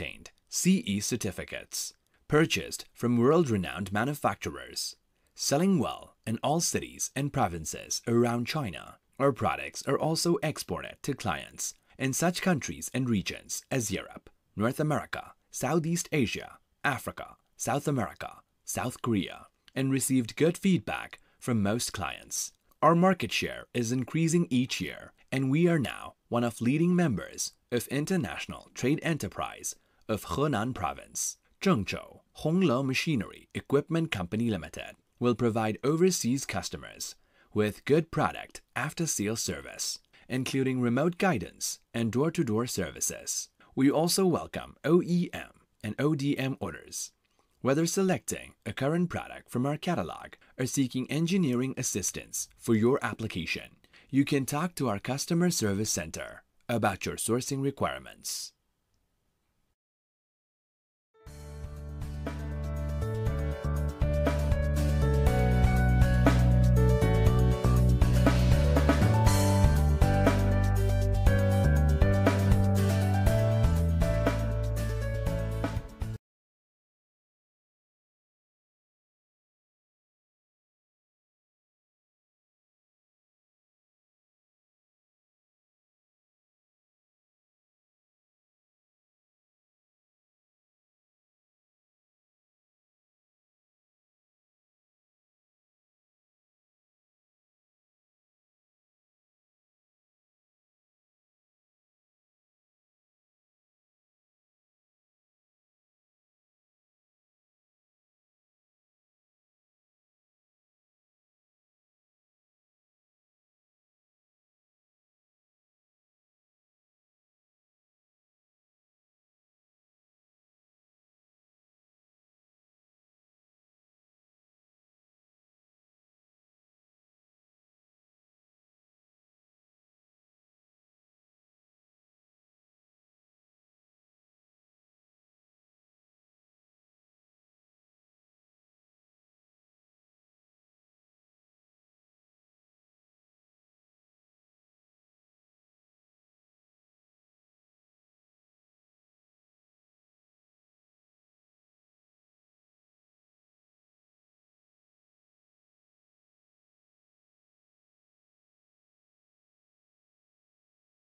obtained CE certificates, purchased from world-renowned manufacturers, selling well in all cities and provinces around China. Our products are also exported to clients in such countries and regions as Europe, North America, Southeast Asia, Africa, South America, South Korea, and received good feedback from most clients. Our market share is increasing each year, and we are now one of leading members of International Trade Enterprise of Henan Province, Zhengzhou Hongle Machinery Equipment Company Limited, will provide overseas customers with good product after-sales service, including remote guidance and door-to-door services. We also welcome OEM and ODM orders. Whether selecting a current product from our catalog or seeking engineering assistance for your application, you can talk to our customer service center about your sourcing requirements.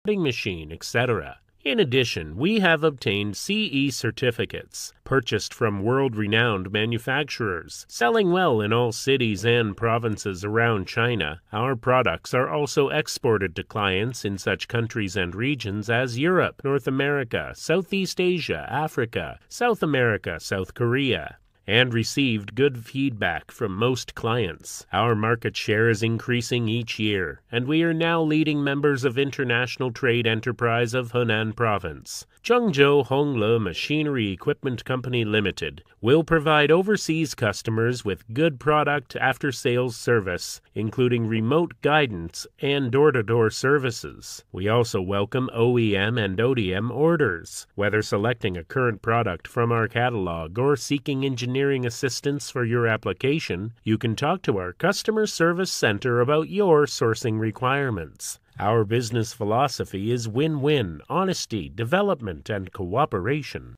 machine, etc. In addition, we have obtained CE certificates purchased from world renowned manufacturers, selling well in all cities and provinces around China. Our products are also exported to clients in such countries and regions as Europe, North America, Southeast Asia, Africa, South America, South Korea, and received good feedback from most clients. Our market share is increasing each year, and we are now leading members of International Trade Enterprise of Hunan Province. Chungzhou Hongle Machinery Equipment Company Limited will provide overseas customers with good product after sales service, including remote guidance and door to door services. We also welcome OEM and ODM orders. Whether selecting a current product from our catalog or seeking engineering assistance for your application, you can talk to our customer service center about your sourcing requirements. Our business philosophy is win win, honesty, development, and cooperation.